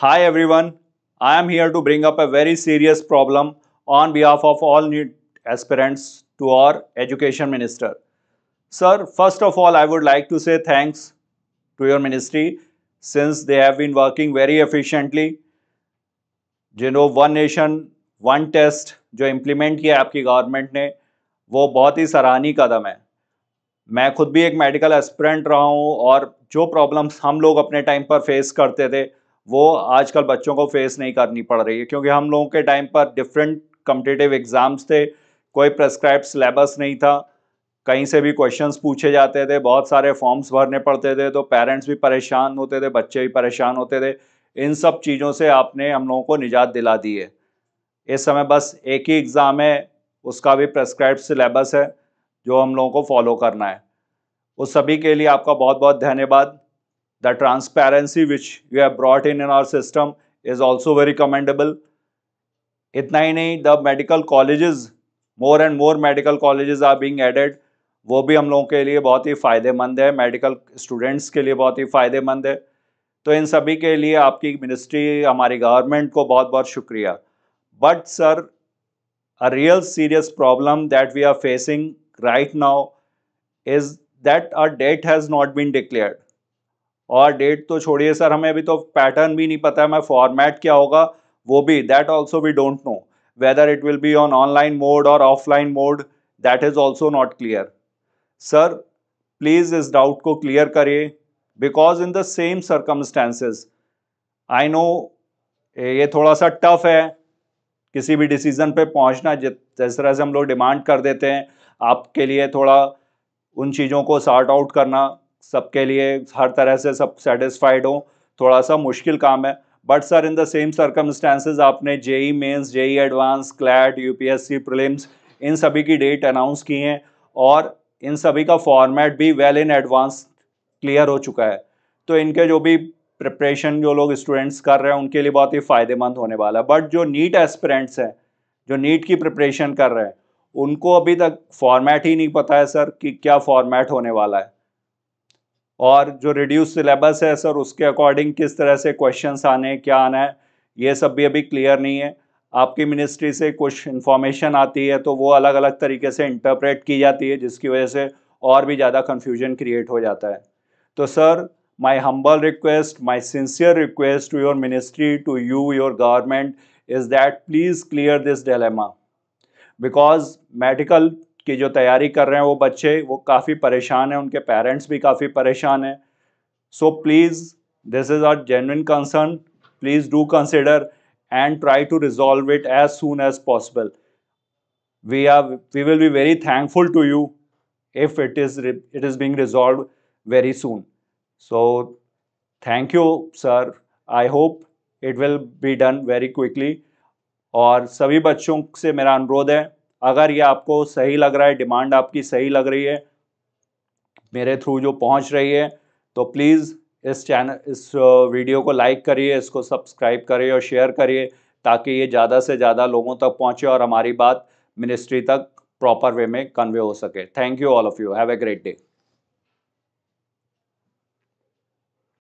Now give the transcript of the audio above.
Hi everyone, I am here to bring up a very serious problem on behalf of all new aspirants to our education minister. Sir, first of all, I would like to say thanks to your ministry since they have been working very efficiently. You know, one nation one test जो implement किया आपकी government ने वो बहुत ही सराहनीय कदम है मैं खुद भी एक मेडिकल एस्पिरेंट रहा हूँ और जो प्रॉब्लम्स हम लोग अपने टाइम पर फेस करते थे वो आजकल बच्चों को फेस नहीं करनी पड़ रही है क्योंकि हम लोगों के टाइम पर डिफरेंट कम्पिटेटिव एग्ज़ाम्स थे कोई प्रेस्क्राइब सिलेबस नहीं था कहीं से भी क्वेश्चंस पूछे जाते थे बहुत सारे फॉर्म्स भरने पड़ते थे तो पेरेंट्स भी परेशान होते थे बच्चे भी परेशान होते थे इन सब चीज़ों से आपने हम लोगों को निजात दिला दी है इस समय बस एक ही एग्ज़ाम है उसका भी प्रेस्क्राइब सिलेबस है जो हम लोगों को फॉलो करना है उस सभी के लिए आपका बहुत बहुत धन्यवाद The transparency which you have brought in in our system is also very commendable. itna hi nahi the medical colleges more and more medical colleges are being added wo bhi hum लोगों ke liye bahut hi faydemand hai medical students ke liye bahut hi faydemand hai to in sabhi ke liye aapki ministry hamari government ko bahut bahut shukriya but sir a real serious problem that we are facing right now is that our debt has not been declared. और date तो छोड़िए sir हमें अभी तो pattern भी नहीं पता है मैं फॉर्मेट क्या होगा वो भी that also we don't know whether it will be on online mode और offline mode that is also not clear sir please इस डाउट को क्लियर करिए because in the same circumstances I know ये थोड़ा सा टफ है किसी भी डिसीज़न पे पहुंचना जिस तरह से हम लोग डिमांड कर देते हैं आपके लिए थोड़ा उन चीज़ों को सॉर्ट आउट करना सबके लिए हर तरह से सब सेटिस्फाइड हों थोड़ा सा मुश्किल काम है but sir in the same circumstances आपने JEE Mains JEE Advance CLAT UPSC prelims इन सभी की डेट अनाउंस की हैं और इन सभी का फॉर्मेट भी वेल इन एडवांस क्लियर हो चुका है तो इनके जो भी प्रिपरेशन जो लोग स्टूडेंट्स कर रहे हैं उनके लिए बहुत ही फ़ायदेमंद होने वाला है बट जो नीट एस्पिरेंट्स हैं जो नीट की प्रिपरेशन कर रहे हैं उनको अभी तक फॉर्मेट ही नहीं पता है सर कि क्या फॉर्मेट होने वाला है और जो रिड्यूस सिलेबस है सर उसके अकॉर्डिंग किस तरह से क्वेश्चंस आने हैं क्या आना है ये सब भी अभी क्लियर नहीं है आपकी मिनिस्ट्री से कुछ इन्फॉर्मेशन आती है तो वो अलग अलग तरीके से इंटरप्रेट की जाती है जिसकी वजह से और भी ज़्यादा कन्फ्यूजन क्रिएट हो जाता है तो sir my humble request my sincere request to your ministry to you your government is that please clear this dilemma because medical की जो तैयारी कर रहे हैं वो बच्चे वो काफ़ी परेशान हैं उनके पेरेंट्स भी काफ़ी परेशान हैं so please this is our genuine concern please do consider and try to resolve it as soon as possible we are we will be very thankful to you if it is it is being resolve very soon so thank you sir I hope it will be done very quickly और सभी बच्चों से मेरा अनुरोध है अगर ये आपको सही लग रहा है डिमांड आपकी सही लग रही है मेरे थ्रू जो पहुंच रही है तो प्लीज़ इस चैनल इस वीडियो को लाइक करिए इसको सब्सक्राइब करिए और शेयर करिए ताकि ये ज़्यादा से ज़्यादा लोगों तक पहुँचे और हमारी बात मिनिस्ट्री तक प्रॉपर वे में कन्वे हो सके thank you all of you have a great day